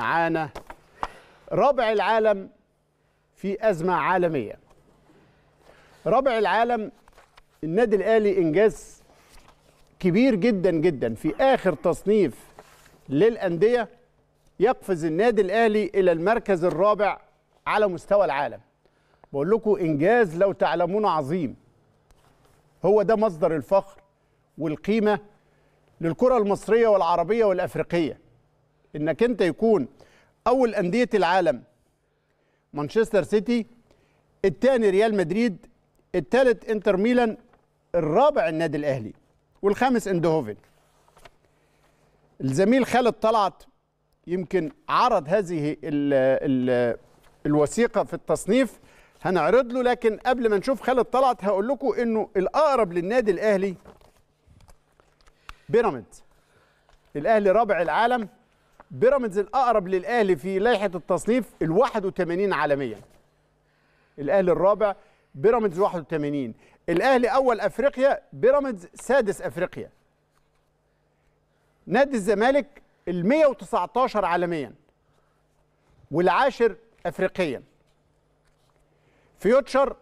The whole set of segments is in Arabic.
معانا ربع العالم في أزمة عالمية ربع العالم النادي الأهلي إنجاز كبير جدا جدا في آخر تصنيف للأندية يقفز النادي الأهلي إلى المركز الرابع على مستوى العالم بقول لكم إنجاز لو تعلمون عظيم هو ده مصدر الفخر والقيمة للكرة المصرية والعربية والأفريقية انك انت يكون اول انديه العالم مانشستر سيتي الثاني ريال مدريد الثالث انتر ميلان الرابع النادي الاهلي والخامس اندهوفن الزميل خالد طلعت يمكن عرض هذه ال ال الوثيقه في التصنيف هنعرض له لكن قبل ما نشوف خالد طلعت هقول لكم انه الاقرب للنادي الاهلي بيراميدز الاهلي رابع العالم بيراميدز الاقرب للاهلي في لائحه التصنيف ال 81 عالميا الاهلي الرابع بيراميدز 81 الاهلي اول افريقيا بيراميدز سادس افريقيا نادي الزمالك ال 119 عالميا والعاشر افريقيا فيوتشر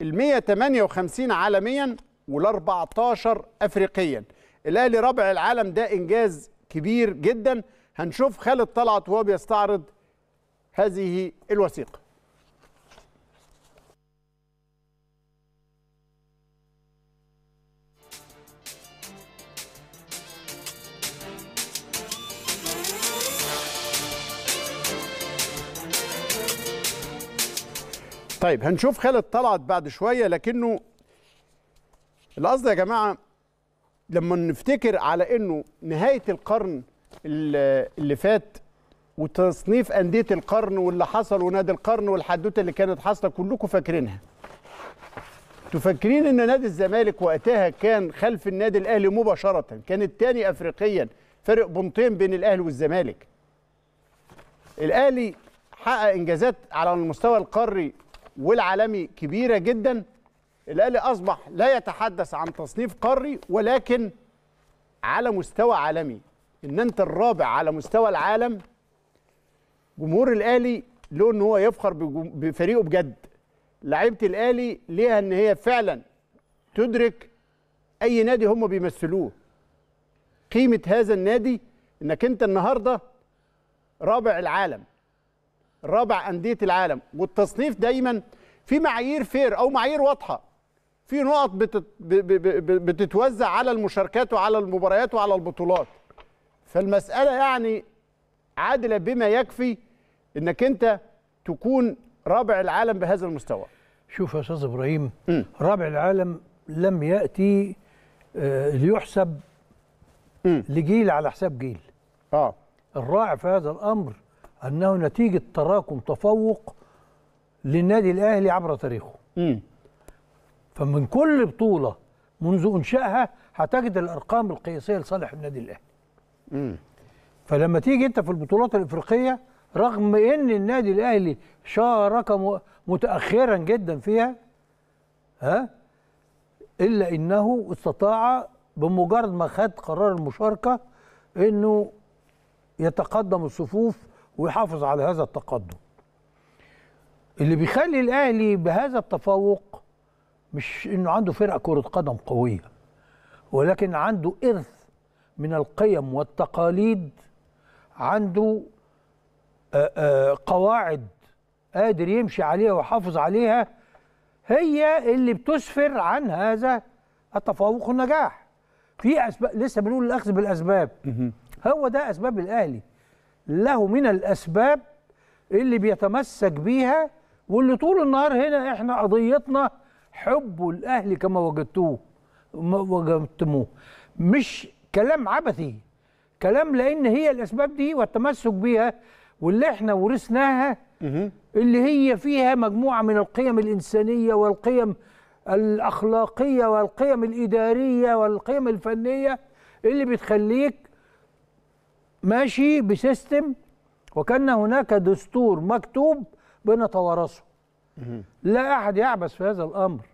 ال 158 عالميا وال 14 افريقيا الاهلي رابع العالم ده انجاز كبير جدا هنشوف خالد طلعت وهو بيستعرض هذه الوثيقه طيب هنشوف خالد طلعت بعد شويه لكنه القصد يا جماعه لما نفتكر على انه نهايه القرن اللي فات وتصنيف انديه القرن واللي حصل ونادي القرن والحدوته اللي كانت حاصله كلكم فاكرينها تفكرين ان نادي الزمالك وقتها كان خلف النادي الاهلي مباشره كان الثاني افريقيا فرق بنطين بين الاهلي والزمالك الاهلي حقق انجازات على المستوى القاري والعالمي كبيره جدا الاهلي اصبح لا يتحدث عن تصنيف قاري ولكن على مستوى عالمي ان انت الرابع على مستوى العالم جمهور الاهلي له ان هو يفخر بفريقه بجد لعيبه الاهلي ليها ان هي فعلا تدرك اي نادي هم بيمثلوه قيمه هذا النادي انك انت النهارده رابع العالم رابع انديه العالم والتصنيف دايما في معايير فير او معايير واضحه في نقط بتتوزع على المشاركات وعلى المباريات وعلى البطولات فالمسألة يعني عادلة بما يكفي انك انت تكون رابع العالم بهذا المستوى شوف يا استاذ ابراهيم م. رابع العالم لم ياتي آه، ليحسب م. لجيل على حساب جيل اه الرائع في هذا الامر انه نتيجه تراكم تفوق للنادي الاهلي عبر تاريخه م. فمن كل بطوله منذ انشائها هتجد الارقام القياسيه لصالح النادي الاهلي مم. فلما تيجي انت في البطولات الافريقيه رغم ان النادي الاهلي شارك متاخرا جدا فيها ها الا انه استطاع بمجرد ما خد قرار المشاركه انه يتقدم الصفوف ويحافظ على هذا التقدم اللي بيخلي الاهلي بهذا التفوق مش انه عنده فرقه كره قدم قويه ولكن عنده ارث من القيم والتقاليد عنده آه، آه، قواعد قادر يمشي عليها ويحافظ عليها هي اللي بتسفر عن هذا التفوق والنجاح في اسباب لسه بنقول الاخذ بالاسباب هو ده اسباب الاهلي له من الاسباب اللي بيتمسك بيها واللي طول النهار هنا احنا قضيتنا حب الاهلي كما وجدتوه وجدتموه مش كلام عبثي كلام لان هي الاسباب دي والتمسك بيها واللي احنا ورثناها اللي هي فيها مجموعه من القيم الانسانيه والقيم الاخلاقيه والقيم الاداريه والقيم الفنيه اللي بتخليك ماشي بسيستم وكان هناك دستور مكتوب بنتوارثه لا احد يعبث في هذا الامر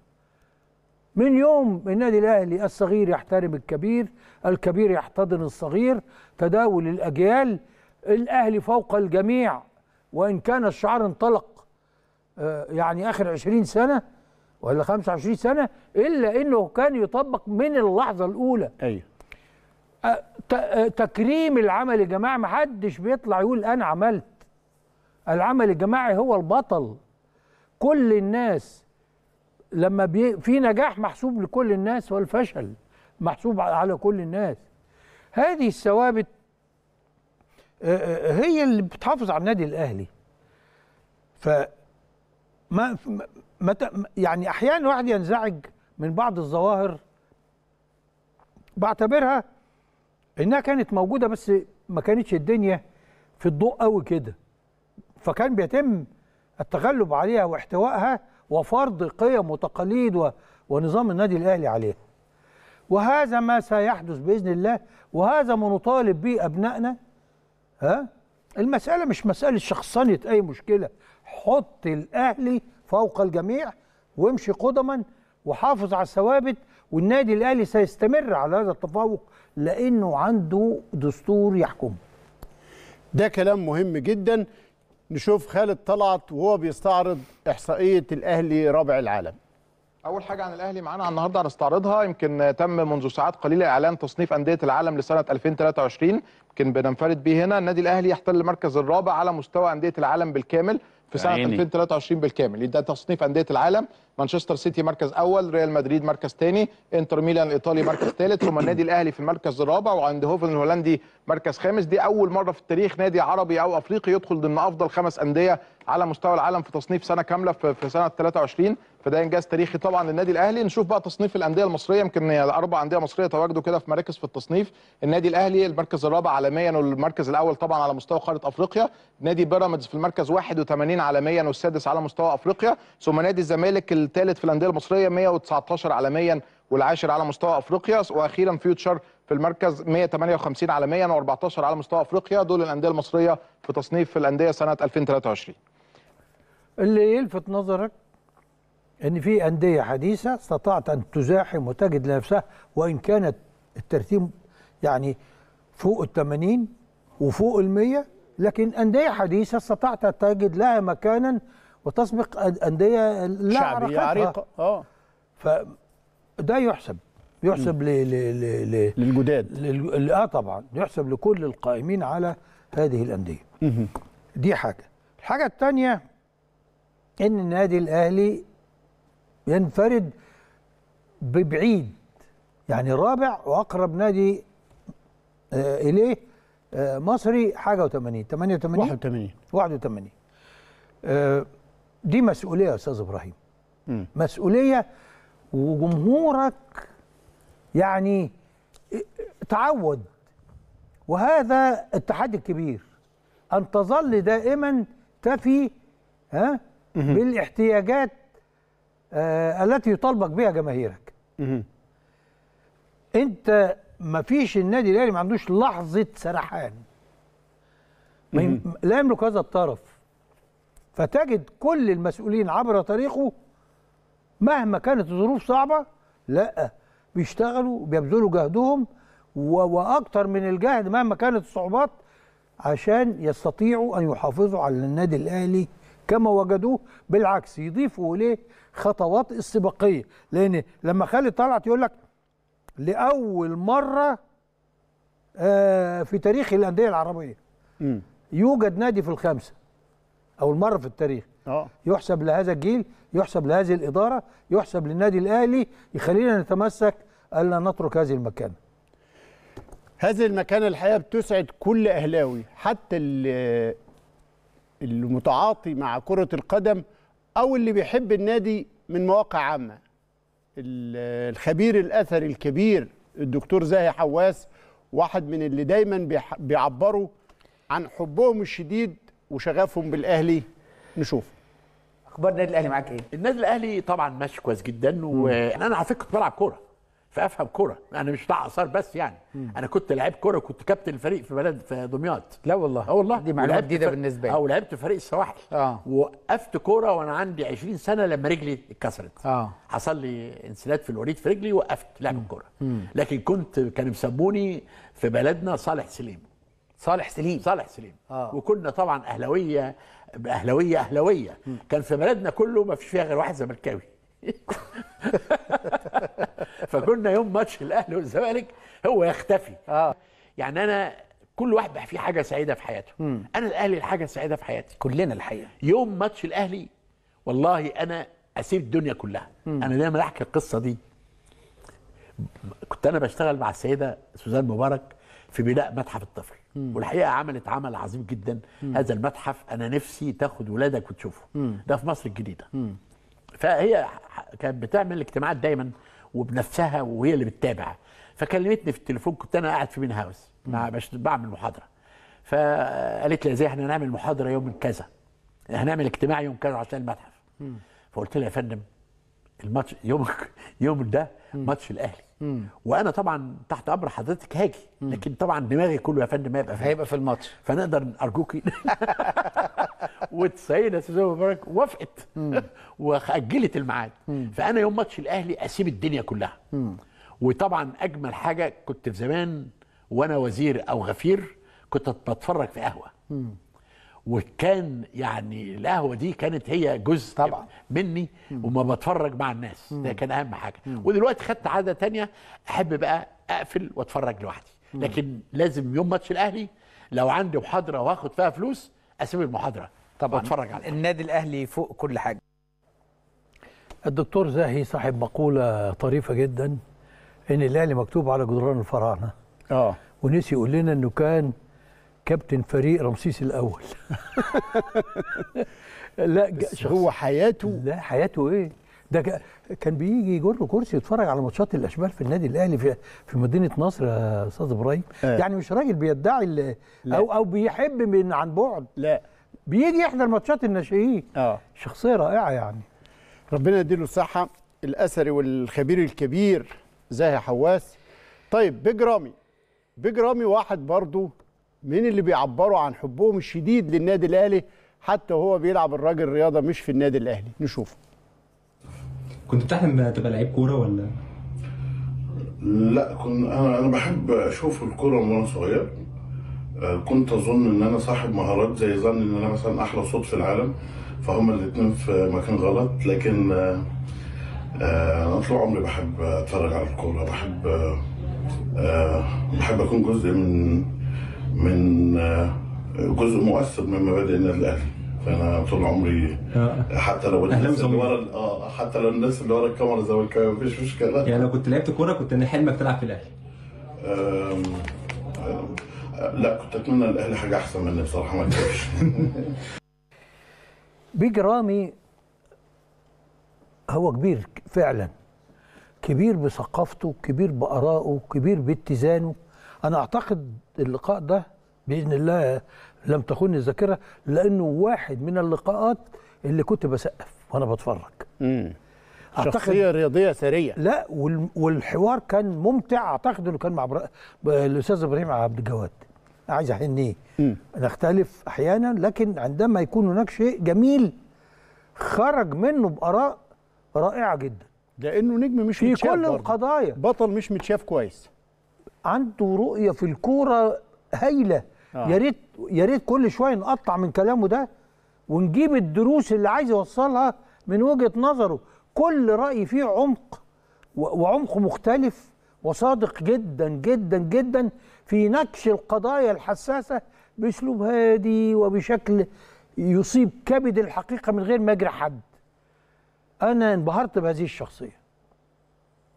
من يوم النادي الاهلي الصغير يحترم الكبير الكبير يحتضن الصغير تداول الاجيال الاهلي فوق الجميع وان كان الشعار انطلق آه، يعني اخر 20 سنه ولا 25 سنه الا انه كان يطبق من اللحظه الاولى ايوه آه، آه، تكريم العمل الجماعي ما حدش بيطلع يقول انا عملت العمل الجماعي هو البطل كل الناس لما بي في نجاح محسوب لكل الناس والفشل محسوب على كل الناس هذه الثوابت هي اللي بتحافظ على النادي الاهلي ف ما ما يعني احيانا الواحد ينزعج من بعض الظواهر بعتبرها انها كانت موجوده بس ما كانتش الدنيا في الضوء قوي كده فكان بيتم التغلب عليها واحتوائها وفرض قيم وتقاليد ونظام النادي الاهلي عليها وهذا ما سيحدث باذن الله وهذا ما نطالب به ابنائنا ها المساله مش مساله شخصنه اي مشكله حط الاهلي فوق الجميع وامشي قدما وحافظ على الثوابت والنادي الاهلي سيستمر على هذا التفوق لانه عنده دستور يحكمه ده كلام مهم جدا نشوف خالد طلعت وهو بيستعرض احصائيه الاهلي رابع العالم اول حاجه عن الاهلي معانا النهارده هنستعرضها يمكن تم منذ ساعات قليله اعلان تصنيف انديه العالم لسنه 2023 يمكن بننفرد بيه هنا النادي الاهلي يحتل المركز الرابع على مستوى انديه العالم بالكامل في سنه 2023 يعني؟ بالكامل ده تصنيف انديه العالم مانشستر سيتي مركز اول ريال مدريد مركز ثاني انتر ميلان الايطالي مركز ثالث ثم النادي الاهلي في المركز الرابع وعند هوفن الهولندي مركز خامس دي اول مره في التاريخ نادي عربي او افريقي يدخل ضمن افضل خمس انديه على مستوى العالم في تصنيف سنه كامله في سنه 23 فده انجاز تاريخي طبعا للنادي الاهلي نشوف بقى تصنيف الانديه المصريه يمكن اربع انديه مصريه تواجدوا كده في مراكز في التصنيف النادي الاهلي المركز الرابع عالميا والمركز الاول طبعا على مستوى قاره افريقيا نادي بيراميدز في المركز 81 عالميا والسادس على مستوى افريقيا ثم نادي الزمالك الثالث في الانديه المصريه 119 عالميا والعاشر على مستوى افريقيا واخيرا فيوتشر في المركز 158 عالميا و14 على مستوى افريقيا دول الانديه المصريه في تصنيف الانديه سنه 2023 اللي يلفت نظرك ان في انديه حديثه استطاعت ان تزاحم وتجد لنفسها وان كانت الترتيب يعني فوق ال 80 وفوق ال 100 لكن انديه حديثه استطاعت تجد لها مكانا وتسبق أندية لا شعبية عريقة اه فده يحسب يحسب ل ل ل للجداد لل... اه طبعا يحسب لكل القائمين على هذه الأندية دي حاجة الحاجة الثانية إن النادي الأهلي ينفرد ببعيد يعني رابع واقرب نادي آه اليه آه مصري حاجه و80 88 81 81 آه دي مسؤوليه يا استاذ ابراهيم م. مسؤوليه وجمهورك يعني تعود وهذا التحدي الكبير ان تظل دائما تفي ها بالاحتياجات آه التي يطالبك بها جماهيرك انت ما فيش النادي الاهلي ما عندوش لحظه سرحان لا يملك هذا الطرف فتجد كل المسؤولين عبر تاريخه مهما كانت الظروف صعبة لا بيشتغلوا بيبذلوا جهدهم وأكتر من الجهد مهما كانت الصعوبات عشان يستطيعوا أن يحافظوا على النادي الأهلي كما وجدوه بالعكس يضيفوا إليه خطوات استباقية لأن لما خالد طلعت يقول لك لأول مرة آه، في تاريخ الأندية العربية يوجد نادي في الخمسة اول مره في التاريخ أوه. يحسب لهذا الجيل يحسب لهذه الاداره يحسب للنادي الاهلي يخلينا نتمسك الا نترك هذه المكانه هذه المكانه الحقيقه بتسعد كل اهلاوي حتى المتعاطي مع كره القدم او اللي بيحب النادي من مواقع عامه الخبير الاثري الكبير الدكتور زاهي حواس واحد من اللي دايما بيعبروا عن حبهم الشديد وشغفهم بالاهلي نشوف اخبار النادي الاهلي معاك ايه النادي الاهلي طبعا ماشي كويس جدا وانا على فكره كنت بلعب كوره فافهم كوره انا مش بتاع اثار بس يعني مم. انا كنت لعيب كوره كنت كابتن الفريق في بلد في دمياط لا والله اه والله دي معلومه جديده بالنسبه لي اه ولعبت فريق السواحل اه وقفت كوره وانا عندي 20 سنه لما رجلي اتكسرت اه حصل لي انسداد في الوريد في رجلي وقفت لعب الكوره لكن كنت كانوا مسموني في بلدنا صالح سليم صالح سليم صالح سليم آه. وكنا طبعا اهلاويه باهلاويه اهلاويه م. كان في بلدنا كله ما فيش فيها غير واحد زملكاوي فكنا يوم ماتش الاهلي والزمالك هو يختفي آه. يعني انا كل واحد بقى فيه حاجه سعيده في حياته م. انا الاهلي الحاجه السعيده في حياتي كلنا الحقيقه يوم ماتش الاهلي والله انا اسيب الدنيا كلها م. انا دايما احكي القصه دي كنت انا بشتغل مع السيده سوزان مبارك في بناء متحف الطفل والحقيقه عملت عمل عظيم جدا مم. هذا المتحف انا نفسي تاخد ولادك وتشوفه مم. ده في مصر الجديده مم. فهي كانت بتعمل اجتماعات دايما وبنفسها وهي اللي بتتابع فكلمتني في التليفون كنت انا قاعد في بين هاوس مع بعمل محاضره فقالت لي ازاي احنا هنعمل محاضره يوم كذا هنعمل اجتماع يوم كذا عشان المتحف مم. فقلت لها يا فندم الماتش يوم يوم ده ماتش الاهلي وانا طبعا تحت امر حضرتك هاجي لكن طبعا دماغي كله يا فندم هيبقى في هيبقى في الماتش فنقدر ارجوكي يا استاذ مبارك وافقت واجلت الميعاد فانا يوم ماتش الاهلي اسيب الدنيا كلها مم. وطبعا اجمل حاجه كنت في زمان وانا وزير او غفير كنت بتفرج في قهوه وكان يعني القهوه دي كانت هي جزء طبعا مني وما بتفرج مع الناس ده كان اهم حاجه ودلوقتي خدت عاده تانية احب بقى اقفل واتفرج لوحدي لكن لازم يوم ماتش الاهلي لو عندي محاضره واخد فيها فلوس اسيب المحاضره طبعا واتفرج عليها النادي الاهلي فوق كل حاجه الدكتور زاهي صاحب مقوله طريفه جدا ان الاهلي مكتوب على جدران الفراعنه اه ونسي يقول لنا انه كان كابتن فريق رمسيس الاول لا هو حياته لا حياته ايه ده كان بيجي يجر كرسي يتفرج على ماتشات الاشبال في النادي الاهلي في في مدينه نصر يا استاذ ابراهيم آه. يعني مش راجل بيدعي او او بيحب من عن بعد لا بيجي يحضر ماتشات الناشئين اه شخصيه رائعه يعني ربنا يديله الصحه الاثري والخبير الكبير زاهي حواس طيب بيج رامي بيج رامي واحد برضه من اللي بيعبروا عن حبهم الشديد للنادي الاهلي حتى وهو بيلعب الراجل رياضه مش في النادي الاهلي نشوف كنت بتحلم تبقى لعيب كوره ولا لا كنت انا انا بحب اشوف الكوره من وانا صغير آه، كنت اظن ان انا صاحب مهارات زي ظن ان انا مثلا احلى صوت في العالم فهم الاثنين في مكان غلط لكن آه، آه، انا طول عمري بحب اتفرج على الكوره بحب بحب اكون جزء من من آه، جزء مؤثر من مبادئ النادي الاهلي فانا طول عمري آه. حتى لو الناس اللي ورا اه حتى لو الناس اللي ورا الكاميرا زملكاويه مفيش مشكله يعني لو كنت لعبت كوره كنت انا حلمك تلعب في الاهلي لا كنت اتمنى الاهلي حاجه احسن مني بصراحه ما اكذبش بيج رامي هو كبير فعلا كبير بثقافته كبير بارائه كبير باتزانه انا اعتقد اللقاء ده باذن الله لم تخن الذاكره لانه واحد من اللقاءات اللي كنت بسقف وانا بتفرج امم شخصيه رياضيه ثريه لا والحوار كان ممتع اعتقد انه كان مع بر... الاستاذ ابراهيم عبد الجواد عايز احن ايه نختلف احيانا لكن عندما يكون هناك شيء جميل خرج منه باراء رائعه جدا لانه نجم مش في متشاف كل برضه. القضايا بطل مش متشاف كويس عنده رؤيه في الكوره هايله آه. يا ريت يا ريت كل شويه نقطع من كلامه ده ونجيب الدروس اللي عايز يوصلها من وجهه نظره كل راي فيه عمق وعمق مختلف وصادق جدا جدا جدا في نكش القضايا الحساسه باسلوب هادي وبشكل يصيب كبد الحقيقه من غير ما يجرح حد انا انبهرت بهذه الشخصيه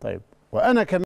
طيب وانا كمان